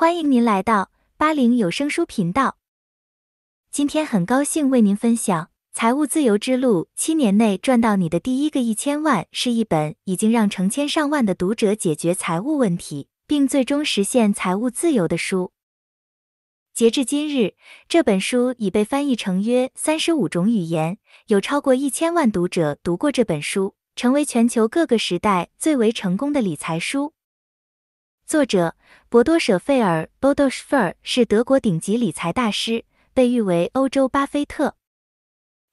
欢迎您来到八零有声书频道。今天很高兴为您分享《财务自由之路：七年内赚到你的第一个一千万》是一本已经让成千上万的读者解决财务问题，并最终实现财务自由的书。截至今日，这本书已被翻译成约三十五种语言，有超过一千万读者读过这本书，成为全球各个时代最为成功的理财书。作者博多·舍费尔 （Bodo Scher） 是德国顶级理财大师，被誉为“欧洲巴菲特”。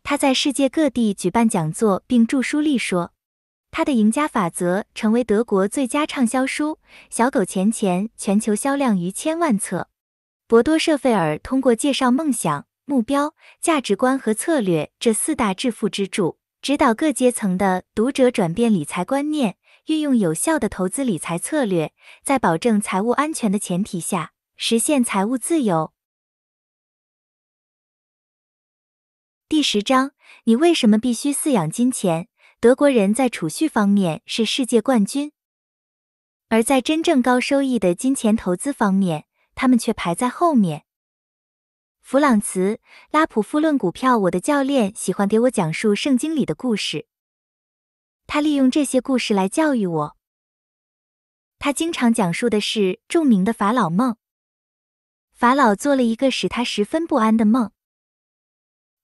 他在世界各地举办讲座，并著书立说。他的《赢家法则》成为德国最佳畅销书，《小狗钱钱》全球销量逾千万册。博多·舍费尔通过介绍梦想、目标、价值观和策略这四大致富支柱，指导各阶层的读者转变理财观念。运用有效的投资理财策略，在保证财务安全的前提下，实现财务自由。第十章，你为什么必须饲养金钱？德国人在储蓄方面是世界冠军，而在真正高收益的金钱投资方面，他们却排在后面。弗朗茨·拉普夫论股票，我的教练喜欢给我讲述圣经里的故事。他利用这些故事来教育我。他经常讲述的是著名的法老梦。法老做了一个使他十分不安的梦。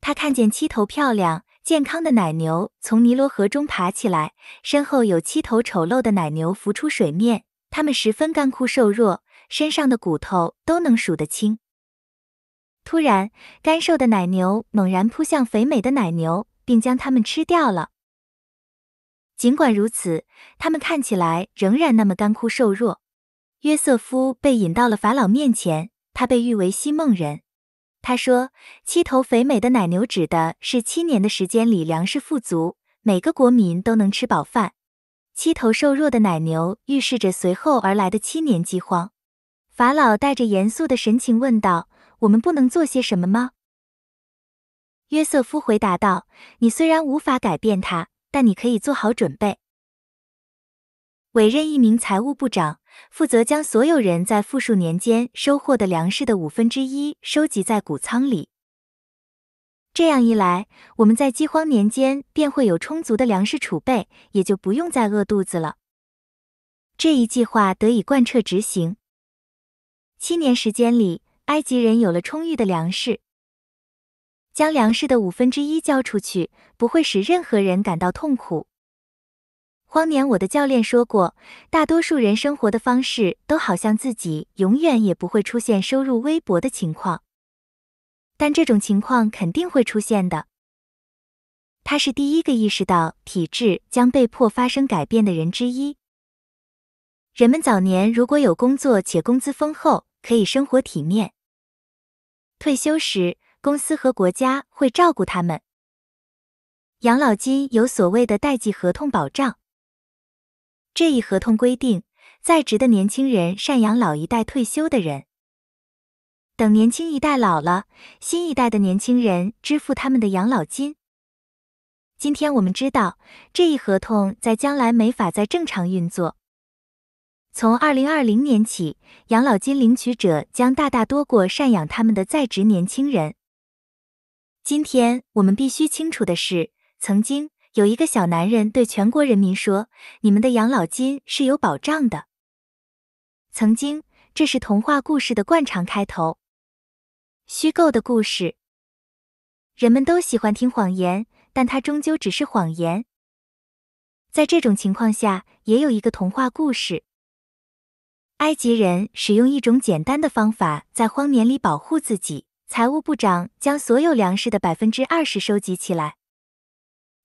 他看见七头漂亮健康的奶牛从尼罗河中爬起来，身后有七头丑陋的奶牛浮出水面。它们十分干枯瘦弱，身上的骨头都能数得清。突然，干瘦的奶牛猛然扑向肥美的奶牛，并将它们吃掉了。尽管如此，他们看起来仍然那么干枯瘦弱。约瑟夫被引到了法老面前，他被誉为西梦人。他说：“七头肥美的奶牛指的是七年的时间里粮食富足，每个国民都能吃饱饭；七头瘦弱的奶牛预示着随后而来的七年饥荒。”法老带着严肃的神情问道：“我们不能做些什么吗？”约瑟夫回答道：“你虽然无法改变它。”但你可以做好准备，委任一名财务部长，负责将所有人在富庶年间收获的粮食的五分之一收集在谷仓里。这样一来，我们在饥荒年间便会有充足的粮食储备，也就不用再饿肚子了。这一计划得以贯彻执行。七年时间里，埃及人有了充裕的粮食。将粮食的五分之一交出去，不会使任何人感到痛苦。荒年，我的教练说过，大多数人生活的方式都好像自己永远也不会出现收入微薄的情况，但这种情况肯定会出现的。他是第一个意识到体制将被迫发生改变的人之一。人们早年如果有工作且工资丰厚，可以生活体面；退休时，公司和国家会照顾他们，养老金有所谓的代际合同保障。这一合同规定，在职的年轻人赡养老一代退休的人，等年轻一代老了，新一代的年轻人支付他们的养老金。今天我们知道，这一合同在将来没法再正常运作。从二零二零年起，养老金领取者将大大多过赡养他们的在职年轻人。今天我们必须清楚的是，曾经有一个小男人对全国人民说：“你们的养老金是有保障的。”曾经，这是童话故事的惯常开头，虚构的故事。人们都喜欢听谎言，但它终究只是谎言。在这种情况下，也有一个童话故事：埃及人使用一种简单的方法，在荒年里保护自己。财务部长将所有粮食的百分之二十收集起来。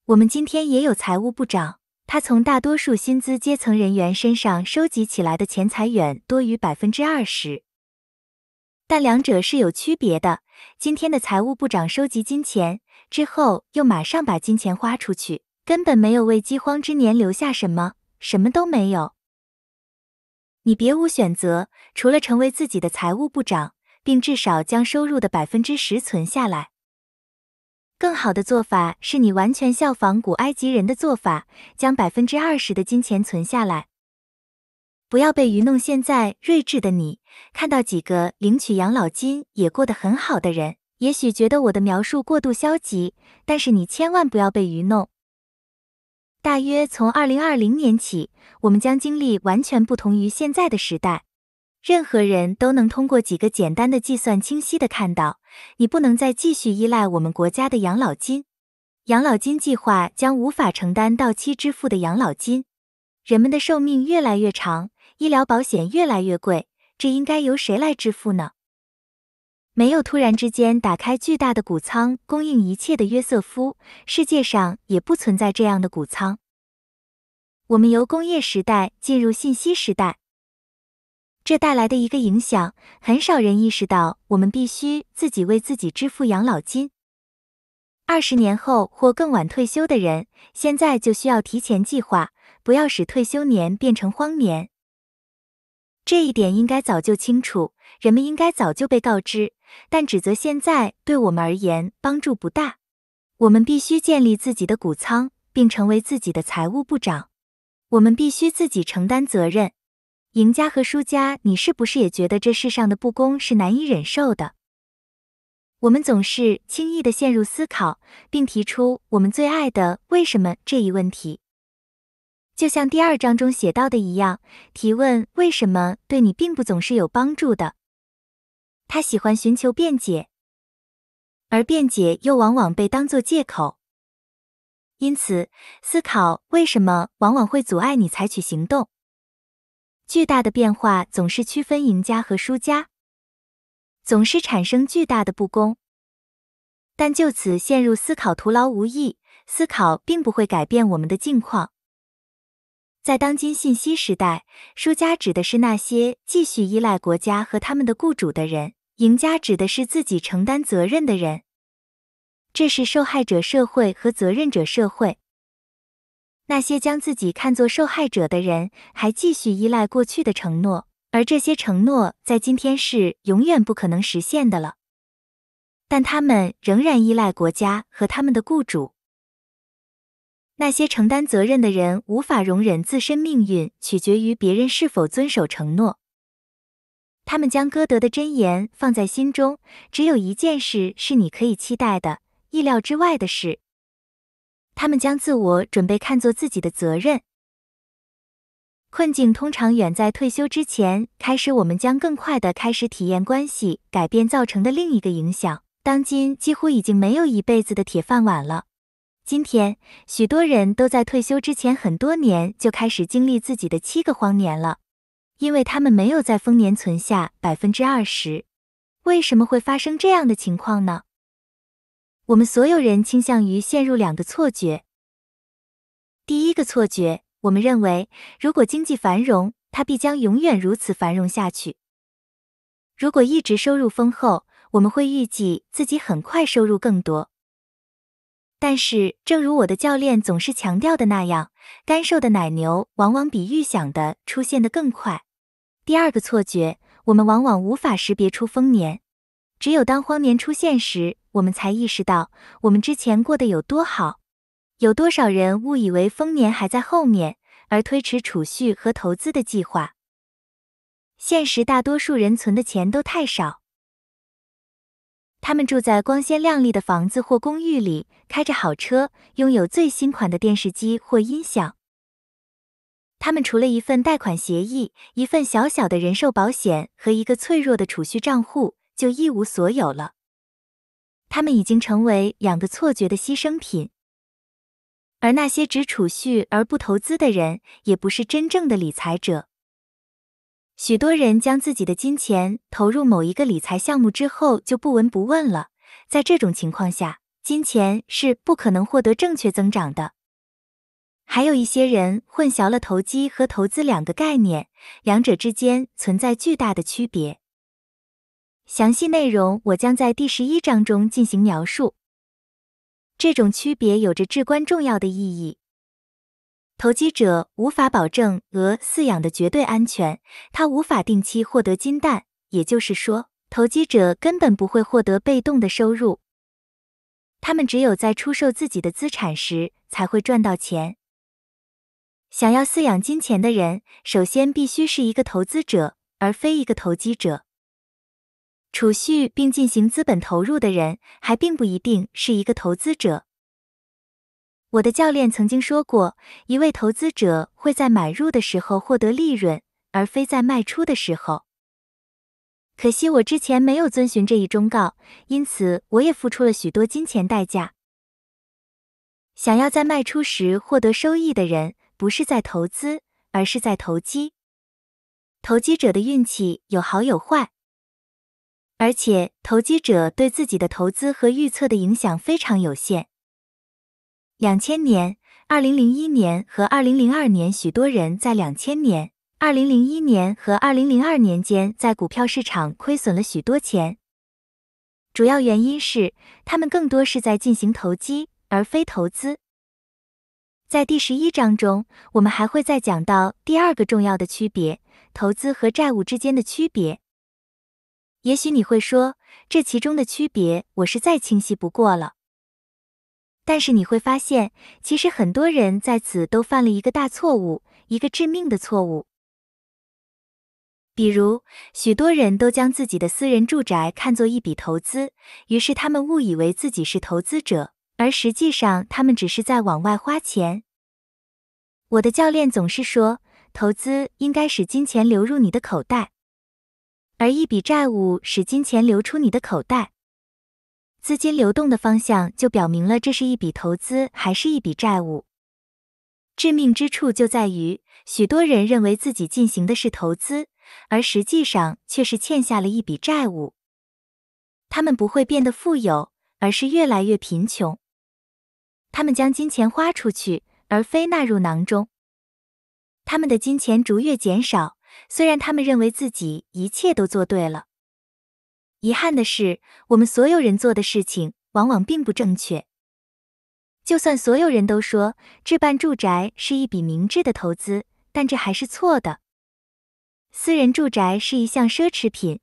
我们今天也有财务部长，他从大多数薪资阶层人员身上收集起来的钱财远多于百分之二十，但两者是有区别的。今天的财务部长收集金钱之后，又马上把金钱花出去，根本没有为饥荒之年留下什么，什么都没有。你别无选择，除了成为自己的财务部长。并至少将收入的百分之十存下来。更好的做法是你完全效仿古埃及人的做法，将百分之二十的金钱存下来。不要被愚弄。现在睿智的你，看到几个领取养老金也过得很好的人，也许觉得我的描述过度消极，但是你千万不要被愚弄。大约从二零二零年起，我们将经历完全不同于现在的时代。任何人都能通过几个简单的计算，清晰的看到，你不能再继续依赖我们国家的养老金，养老金计划将无法承担到期支付的养老金。人们的寿命越来越长，医疗保险越来越贵，这应该由谁来支付呢？没有突然之间打开巨大的谷仓供应一切的约瑟夫，世界上也不存在这样的谷仓。我们由工业时代进入信息时代。这带来的一个影响，很少人意识到，我们必须自己为自己支付养老金。二十年后或更晚退休的人，现在就需要提前计划，不要使退休年变成荒年。这一点应该早就清楚，人们应该早就被告知，但指责现在对我们而言帮助不大。我们必须建立自己的谷仓，并成为自己的财务部长。我们必须自己承担责任。赢家和输家，你是不是也觉得这世上的不公是难以忍受的？我们总是轻易的陷入思考，并提出我们最爱的“为什么”这一问题。就像第二章中写到的一样，提问“为什么”对你并不总是有帮助的。他喜欢寻求辩解，而辩解又往往被当做借口。因此，思考“为什么”往往会阻碍你采取行动。巨大的变化总是区分赢家和输家，总是产生巨大的不公。但就此陷入思考徒劳无益，思考并不会改变我们的境况。在当今信息时代，输家指的是那些继续依赖国家和他们的雇主的人，赢家指的是自己承担责任的人。这是受害者社会和责任者社会。那些将自己看作受害者的人，还继续依赖过去的承诺，而这些承诺在今天是永远不可能实现的了。但他们仍然依赖国家和他们的雇主。那些承担责任的人无法容忍自身命运取决于别人是否遵守承诺。他们将歌德的箴言放在心中：只有一件事是你可以期待的——意料之外的事。他们将自我准备看作自己的责任。困境通常远在退休之前开始，我们将更快的开始体验关系改变造成的另一个影响。当今几乎已经没有一辈子的铁饭碗了。今天，许多人都在退休之前很多年就开始经历自己的七个荒年了，因为他们没有在丰年存下百分之二十。为什么会发生这样的情况呢？我们所有人倾向于陷入两个错觉。第一个错觉，我们认为如果经济繁荣，它必将永远如此繁荣下去。如果一直收入丰厚，我们会预计自己很快收入更多。但是，正如我的教练总是强调的那样，干瘦的奶牛往往比预想的出现的更快。第二个错觉，我们往往无法识别出丰年，只有当荒年出现时。我们才意识到，我们之前过得有多好。有多少人误以为丰年还在后面，而推迟储蓄和投资的计划？现实，大多数人存的钱都太少。他们住在光鲜亮丽的房子或公寓里，开着好车，拥有最新款的电视机或音响。他们除了一份贷款协议、一份小小的人寿保险和一个脆弱的储蓄账户，就一无所有了。他们已经成为两个错觉的牺牲品，而那些只储蓄而不投资的人也不是真正的理财者。许多人将自己的金钱投入某一个理财项目之后就不闻不问了，在这种情况下，金钱是不可能获得正确增长的。还有一些人混淆了投机和投资两个概念，两者之间存在巨大的区别。详细内容我将在第十一章中进行描述。这种区别有着至关重要的意义。投机者无法保证鹅饲养的绝对安全，他无法定期获得金蛋，也就是说，投机者根本不会获得被动的收入。他们只有在出售自己的资产时才会赚到钱。想要饲养金钱的人，首先必须是一个投资者，而非一个投机者。储蓄并进行资本投入的人，还并不一定是一个投资者。我的教练曾经说过，一位投资者会在买入的时候获得利润，而非在卖出的时候。可惜我之前没有遵循这一忠告，因此我也付出了许多金钱代价。想要在卖出时获得收益的人，不是在投资，而是在投机。投机者的运气有好有坏。而且，投机者对自己的投资和预测的影响非常有限。两千年、二零零一年和二零零二年，许多人在两千年、二零零一年和二零零二年间在股票市场亏损了许多钱。主要原因是，他们更多是在进行投机，而非投资。在第十一章中，我们还会再讲到第二个重要的区别：投资和债务之间的区别。也许你会说，这其中的区别我是再清晰不过了。但是你会发现，其实很多人在此都犯了一个大错误，一个致命的错误。比如，许多人都将自己的私人住宅看作一笔投资，于是他们误以为自己是投资者，而实际上他们只是在往外花钱。我的教练总是说，投资应该使金钱流入你的口袋。而一笔债务使金钱流出你的口袋，资金流动的方向就表明了这是一笔投资还是一笔债务。致命之处就在于，许多人认为自己进行的是投资，而实际上却是欠下了一笔债务。他们不会变得富有，而是越来越贫穷。他们将金钱花出去，而非纳入囊中。他们的金钱逐月减少。虽然他们认为自己一切都做对了，遗憾的是，我们所有人做的事情往往并不正确。就算所有人都说置办住宅是一笔明智的投资，但这还是错的。私人住宅是一项奢侈品。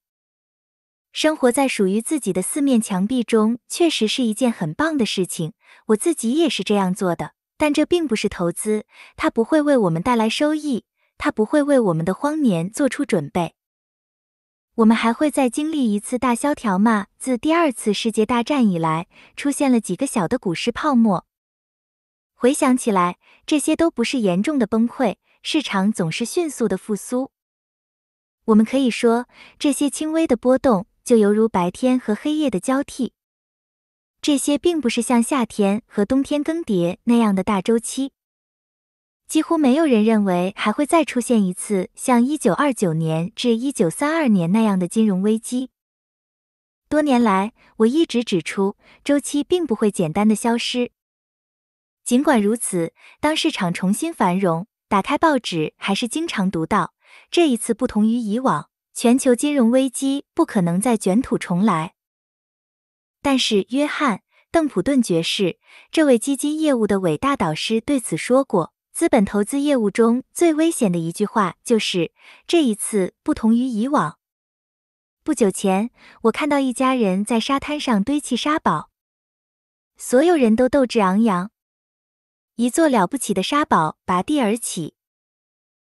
生活在属于自己的四面墙壁中，确实是一件很棒的事情。我自己也是这样做的，但这并不是投资，它不会为我们带来收益。他不会为我们的荒年做出准备。我们还会再经历一次大萧条吗？自第二次世界大战以来，出现了几个小的股市泡沫。回想起来，这些都不是严重的崩溃，市场总是迅速的复苏。我们可以说，这些轻微的波动就犹如白天和黑夜的交替。这些并不是像夏天和冬天更迭那样的大周期。几乎没有人认为还会再出现一次像一九二九年至一九三二年那样的金融危机。多年来，我一直指出，周期并不会简单的消失。尽管如此，当市场重新繁荣，打开报纸还是经常读到，这一次不同于以往，全球金融危机不可能再卷土重来。但是，约翰·邓普顿爵士，这位基金业务的伟大导师对此说过。资本投资业务中最危险的一句话就是：“这一次不同于以往。”不久前，我看到一家人在沙滩上堆砌沙堡，所有人都斗志昂扬，一座了不起的沙堡拔地而起。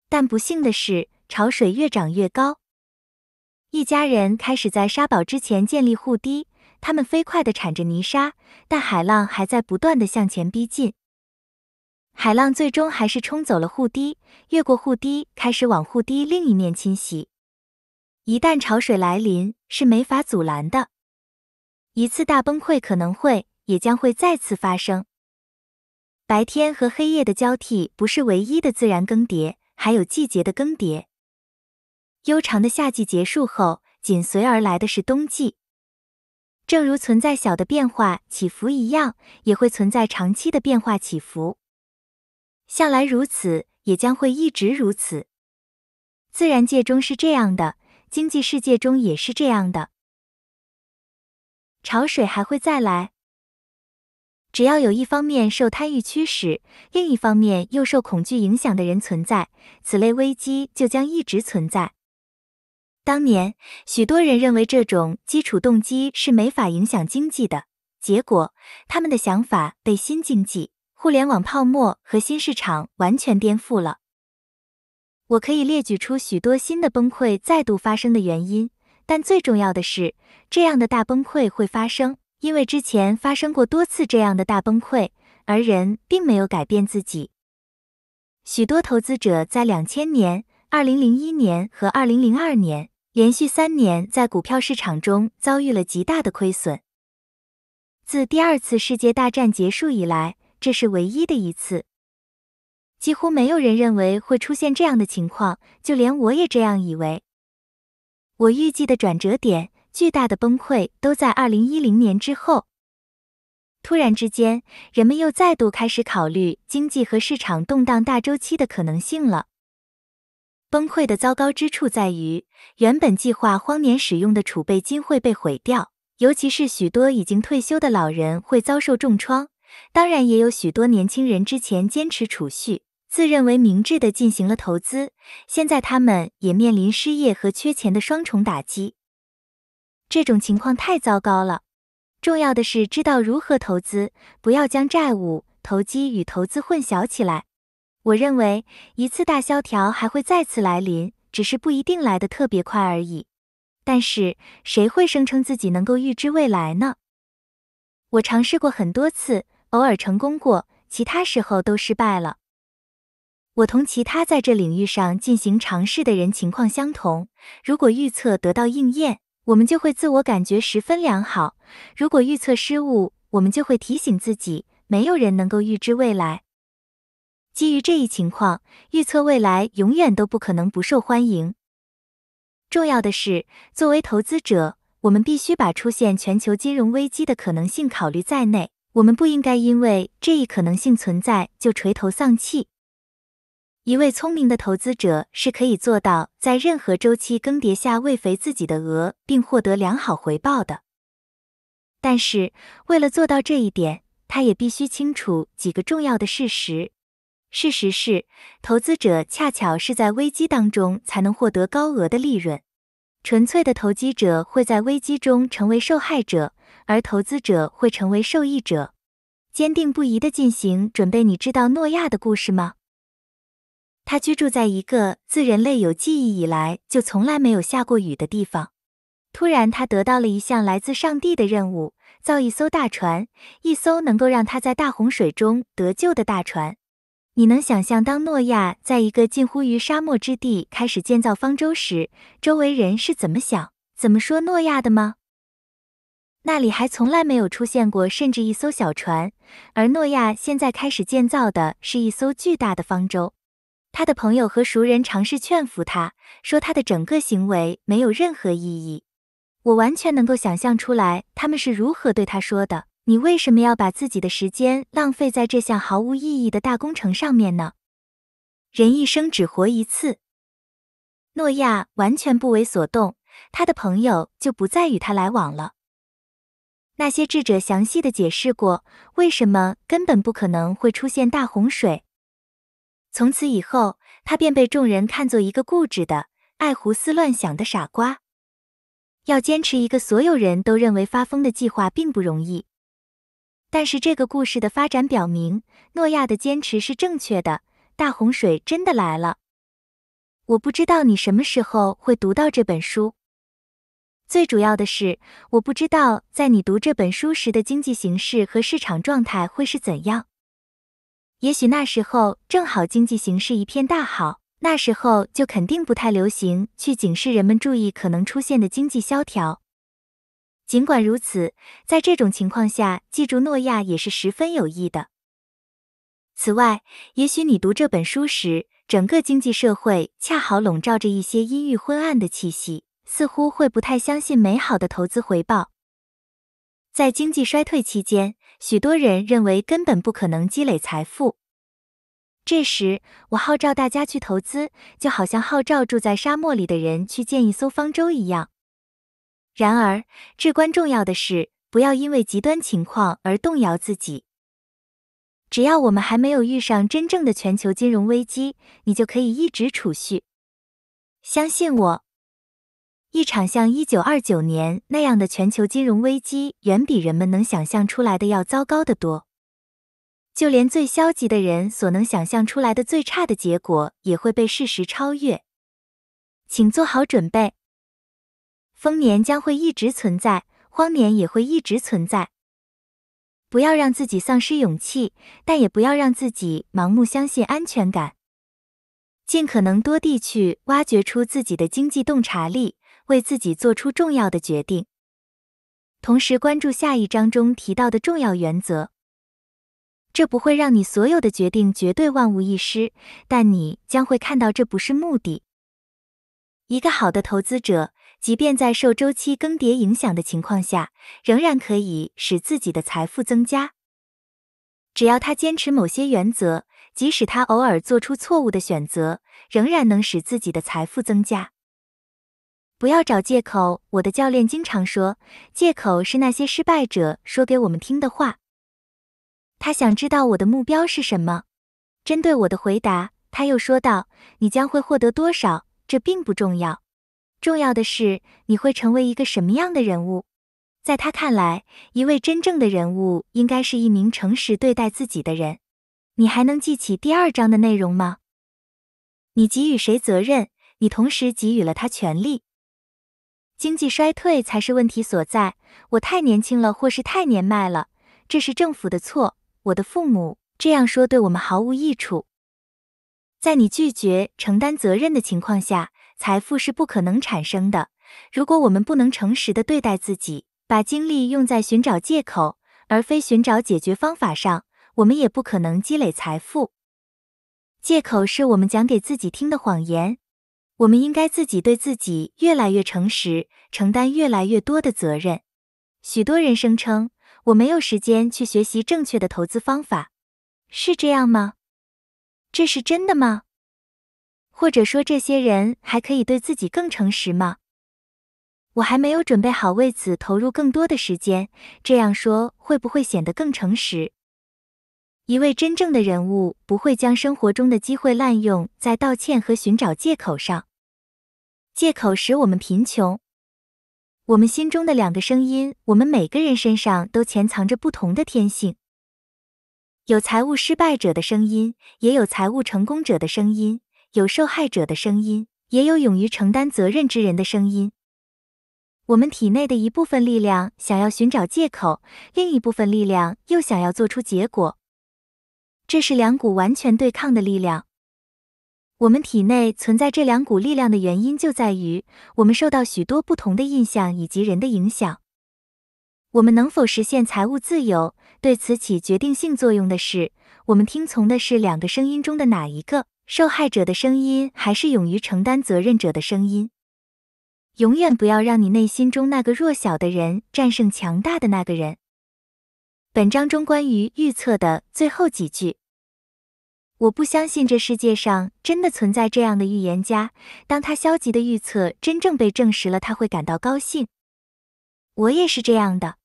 但不幸的是，潮水越涨越高，一家人开始在沙堡之前建立护堤，他们飞快的铲着泥沙，但海浪还在不断的向前逼近。海浪最终还是冲走了护堤，越过护堤开始往护堤另一面侵袭。一旦潮水来临，是没法阻拦的。一次大崩溃可能会，也将会再次发生。白天和黑夜的交替不是唯一的自然更迭，还有季节的更迭。悠长的夏季结束后，紧随而来的是冬季。正如存在小的变化起伏一样，也会存在长期的变化起伏。向来如此，也将会一直如此。自然界中是这样的，经济世界中也是这样的。潮水还会再来，只要有一方面受贪欲驱使，另一方面又受恐惧影响的人存在，此类危机就将一直存在。当年，许多人认为这种基础动机是没法影响经济的，结果他们的想法被新经济。互联网泡沫和新市场完全颠覆了。我可以列举出许多新的崩溃再度发生的原因，但最重要的是，这样的大崩溃会发生，因为之前发生过多次这样的大崩溃，而人并没有改变自己。许多投资者在两千年、二零零一年和二零零二年连续三年在股票市场中遭遇了极大的亏损。自第二次世界大战结束以来。这是唯一的一次，几乎没有人认为会出现这样的情况，就连我也这样以为。我预计的转折点、巨大的崩溃都在二零一零年之后。突然之间，人们又再度开始考虑经济和市场动荡大周期的可能性了。崩溃的糟糕之处在于，原本计划荒年使用的储备金会被毁掉，尤其是许多已经退休的老人会遭受重创。当然也有许多年轻人之前坚持储蓄，自认为明智地进行了投资，现在他们也面临失业和缺钱的双重打击。这种情况太糟糕了。重要的是知道如何投资，不要将债务投机与投资混淆起来。我认为一次大萧条还会再次来临，只是不一定来得特别快而已。但是谁会声称自己能够预知未来呢？我尝试过很多次。偶尔成功过，其他时候都失败了。我同其他在这领域上进行尝试的人情况相同。如果预测得到应验，我们就会自我感觉十分良好；如果预测失误，我们就会提醒自己，没有人能够预知未来。基于这一情况，预测未来永远都不可能不受欢迎。重要的是，作为投资者，我们必须把出现全球金融危机的可能性考虑在内。我们不应该因为这一可能性存在就垂头丧气。一位聪明的投资者是可以做到在任何周期更迭下喂肥自己的鹅，并获得良好回报的。但是，为了做到这一点，他也必须清楚几个重要的事实。事实是，投资者恰巧是在危机当中才能获得高额的利润。纯粹的投机者会在危机中成为受害者。而投资者会成为受益者，坚定不移地进行准备。你知道诺亚的故事吗？他居住在一个自人类有记忆以来就从来没有下过雨的地方。突然，他得到了一项来自上帝的任务，造一艘大船，一艘能够让他在大洪水中得救的大船。你能想象，当诺亚在一个近乎于沙漠之地开始建造方舟时，周围人是怎么想、怎么说诺亚的吗？那里还从来没有出现过，甚至一艘小船。而诺亚现在开始建造的是一艘巨大的方舟。他的朋友和熟人尝试劝服他，说他的整个行为没有任何意义。我完全能够想象出来，他们是如何对他说的：“你为什么要把自己的时间浪费在这项毫无意义的大工程上面呢？”人一生只活一次。诺亚完全不为所动。他的朋友就不再与他来往了。那些智者详细的解释过，为什么根本不可能会出现大洪水。从此以后，他便被众人看作一个固执的、爱胡思乱想的傻瓜。要坚持一个所有人都认为发疯的计划，并不容易。但是这个故事的发展表明，诺亚的坚持是正确的，大洪水真的来了。我不知道你什么时候会读到这本书。最主要的是，我不知道在你读这本书时的经济形势和市场状态会是怎样。也许那时候正好经济形势一片大好，那时候就肯定不太流行去警示人们注意可能出现的经济萧条。尽管如此，在这种情况下，记住诺亚也是十分有益的。此外，也许你读这本书时，整个经济社会恰好笼罩着一些阴郁昏暗的气息。似乎会不太相信美好的投资回报。在经济衰退期间，许多人认为根本不可能积累财富。这时，我号召大家去投资，就好像号召住在沙漠里的人去建一艘方舟一样。然而，至关重要的是，不要因为极端情况而动摇自己。只要我们还没有遇上真正的全球金融危机，你就可以一直储蓄。相信我。一场像一九二九年那样的全球金融危机，远比人们能想象出来的要糟糕得多。就连最消极的人所能想象出来的最差的结果，也会被事实超越。请做好准备，丰年将会一直存在，荒年也会一直存在。不要让自己丧失勇气，但也不要让自己盲目相信安全感。尽可能多地去挖掘出自己的经济洞察力。为自己做出重要的决定，同时关注下一章中提到的重要原则。这不会让你所有的决定绝对万无一失，但你将会看到这不是目的。一个好的投资者，即便在受周期更迭影响的情况下，仍然可以使自己的财富增加。只要他坚持某些原则，即使他偶尔做出错误的选择，仍然能使自己的财富增加。不要找借口。我的教练经常说，借口是那些失败者说给我们听的话。他想知道我的目标是什么。针对我的回答，他又说道：“你将会获得多少？这并不重要，重要的是你会成为一个什么样的人物。”在他看来，一位真正的人物应该是一名诚实对待自己的人。你还能记起第二章的内容吗？你给予谁责任？你同时给予了他权利。经济衰退才是问题所在。我太年轻了，或是太年迈了，这是政府的错。我的父母这样说对我们毫无益处。在你拒绝承担责任的情况下，财富是不可能产生的。如果我们不能诚实的对待自己，把精力用在寻找借口而非寻找解决方法上，我们也不可能积累财富。借口是我们讲给自己听的谎言。我们应该自己对自己越来越诚实，承担越来越多的责任。许多人声称我没有时间去学习正确的投资方法，是这样吗？这是真的吗？或者说这些人还可以对自己更诚实吗？我还没有准备好为此投入更多的时间，这样说会不会显得更诚实？一位真正的人物不会将生活中的机会滥用在道歉和寻找借口上。借口使我们贫穷。我们心中的两个声音，我们每个人身上都潜藏着不同的天性。有财务失败者的声音，也有财务成功者的声音；有受害者的声音，也有勇于承担责任之人的声音。我们体内的一部分力量想要寻找借口，另一部分力量又想要做出结果。这是两股完全对抗的力量。我们体内存在这两股力量的原因，就在于我们受到许多不同的印象以及人的影响。我们能否实现财务自由，对此起决定性作用的是，我们听从的是两个声音中的哪一个：受害者的声音，还是勇于承担责任者的声音？永远不要让你内心中那个弱小的人战胜强大的那个人。本章中关于预测的最后几句。我不相信这世界上真的存在这样的预言家。当他消极的预测真正被证实了，他会感到高兴。我也是这样的。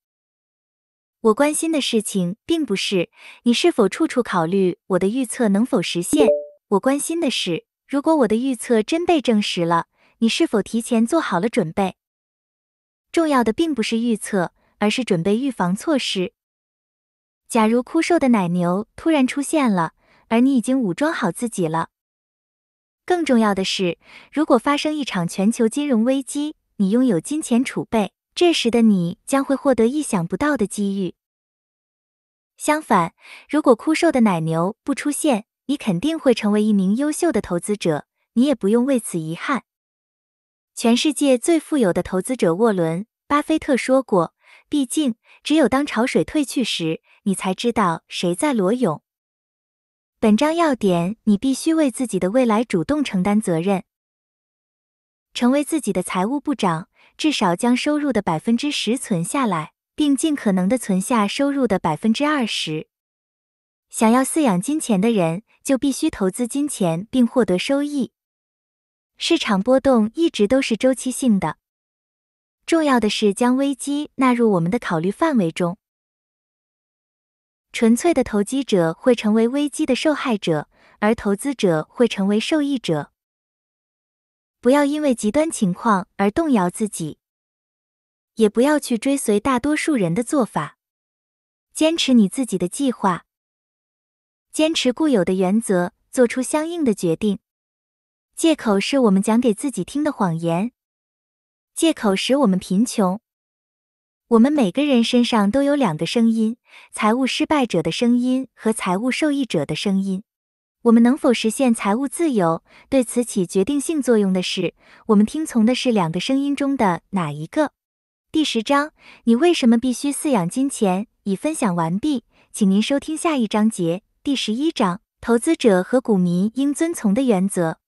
我关心的事情并不是你是否处处考虑我的预测能否实现，我关心的是，如果我的预测真被证实了，你是否提前做好了准备。重要的并不是预测，而是准备预防措施。假如枯瘦的奶牛突然出现了。而你已经武装好自己了。更重要的是，如果发生一场全球金融危机，你拥有金钱储备，这时的你将会获得意想不到的机遇。相反，如果枯瘦的奶牛不出现，你肯定会成为一名优秀的投资者，你也不用为此遗憾。全世界最富有的投资者沃伦·巴菲特说过：“毕竟，只有当潮水退去时，你才知道谁在裸泳。”本章要点：你必须为自己的未来主动承担责任，成为自己的财务部长，至少将收入的百分之十存下来，并尽可能的存下收入的百分之二十。想要饲养金钱的人，就必须投资金钱并获得收益。市场波动一直都是周期性的，重要的是将危机纳入我们的考虑范围中。纯粹的投机者会成为危机的受害者，而投资者会成为受益者。不要因为极端情况而动摇自己，也不要去追随大多数人的做法，坚持你自己的计划，坚持固有的原则，做出相应的决定。借口是我们讲给自己听的谎言，借口使我们贫穷。我们每个人身上都有两个声音：财务失败者的声音和财务受益者的声音。我们能否实现财务自由，对此起决定性作用的是我们听从的是两个声音中的哪一个。第十章：你为什么必须饲养金钱？已分享完毕，请您收听下一章节。第十一章：投资者和股民应遵从的原则。